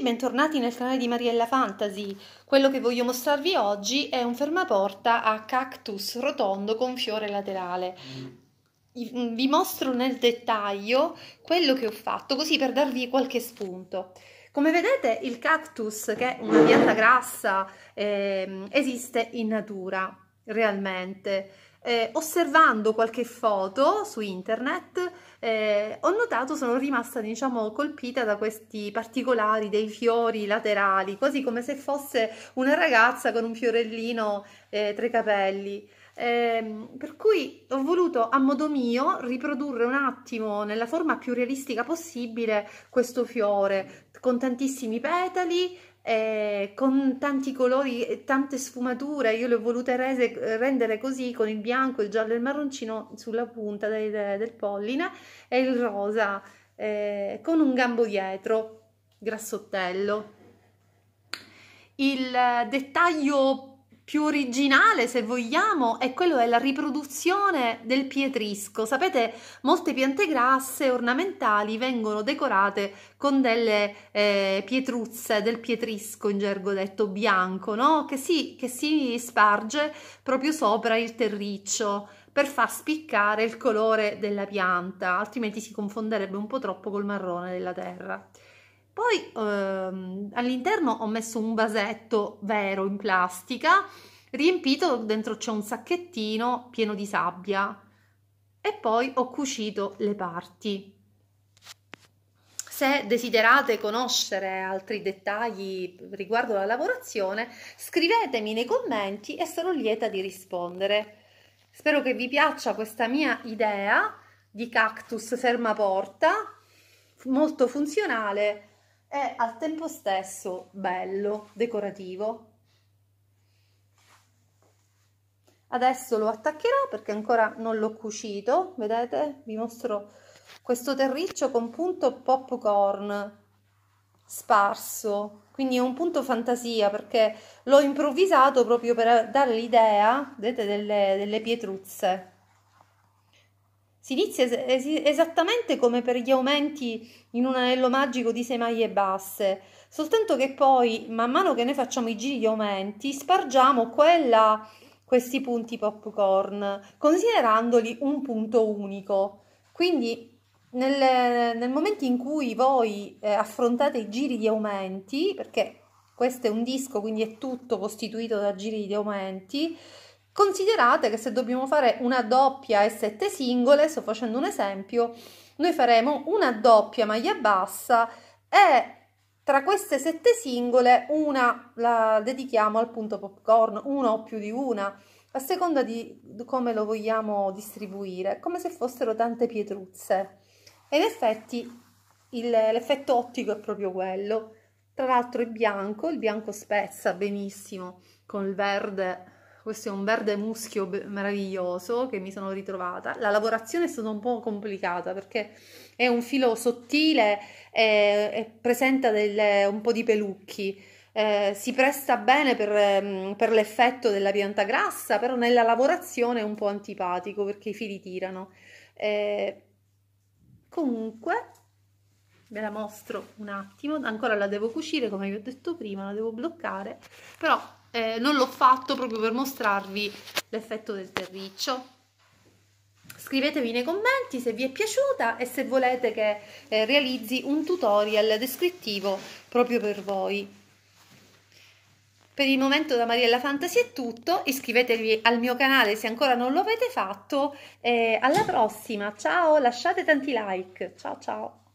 bentornati nel canale di Mariella Fantasy. Quello che voglio mostrarvi oggi è un fermaporta a cactus rotondo con fiore laterale. Mm, vi mostro nel dettaglio quello che ho fatto, così per darvi qualche spunto. Come vedete il cactus, che è una pianta grassa, eh, esiste in natura realmente. Eh, osservando qualche foto su internet eh, ho notato, sono rimasta diciamo colpita da questi particolari dei fiori laterali, quasi come se fosse una ragazza con un fiorellino eh, tra i capelli. Ehm, per cui ho voluto a modo mio riprodurre un attimo nella forma più realistica possibile questo fiore con tantissimi petali eh, con tanti colori e tante sfumature. Io le ho volute rese, rendere così con il bianco, il giallo e il marroncino sulla punta del, del polline e il rosa eh, con un gambo dietro grassottello. Il eh, dettaglio più originale, se vogliamo, è quello della riproduzione del pietrisco. Sapete, molte piante grasse ornamentali vengono decorate con delle eh, pietruzze del pietrisco, in gergo detto bianco, no? che, si, che si sparge proprio sopra il terriccio per far spiccare il colore della pianta, altrimenti si confonderebbe un po' troppo col marrone della terra. Poi ehm, all'interno ho messo un vasetto vero in plastica, riempito, dentro c'è un sacchettino pieno di sabbia e poi ho cucito le parti. Se desiderate conoscere altri dettagli riguardo la lavorazione, scrivetemi nei commenti e sarò lieta di rispondere. Spero che vi piaccia questa mia idea di cactus fermaporta, molto funzionale è al tempo stesso bello, decorativo. Adesso lo attaccherò perché ancora non l'ho cucito, vedete? Vi mostro questo terriccio con punto popcorn sparso, quindi è un punto fantasia perché l'ho improvvisato proprio per dare l'idea, vedete, delle, delle pietruzze. Si inizia es- esattamente come per gli aumenti in un anello magico di 6 maglie basse, soltanto che poi, man mano che noi facciamo i giri di aumenti, spargiamo quella, questi punti popcorn, considerandoli un punto unico. Quindi nel, nel momento in cui voi eh, affrontate i giri di aumenti, perché questo è un disco, quindi è tutto costituito da giri di aumenti, Considerate che se dobbiamo fare una doppia e sette singole, sto facendo un esempio, noi faremo una doppia maglia bassa e tra queste sette singole una la dedichiamo al punto popcorn, una o più di una, a seconda di come lo vogliamo distribuire, come se fossero tante pietruzze. E in effetti l'effetto ottico è proprio quello. Tra l'altro è bianco, il bianco spezza benissimo con il verde questo è un verde muschio meraviglioso che mi sono ritrovata. La lavorazione è stata un po' complicata perché è un filo sottile e, e presenta delle, un po' di pelucchi. Eh, si presta bene per, ehm, per, l'effetto della pianta grassa, però nella lavorazione è un po' antipatico perché i fili tirano. Eh, comunque ve la mostro un attimo, ancora la devo cucire come vi ho detto prima, la devo bloccare, però eh, non l'ho fatto proprio per mostrarvi l'effetto del terriccio scrivetemi nei commenti se vi è piaciuta e se volete che eh, realizzi un tutorial descrittivo proprio per voi. Per il momento da Mariella Fantasy è tutto, iscrivetevi al mio canale se ancora non lo avete fatto e alla prossima, ciao, lasciate tanti like, ciao ciao!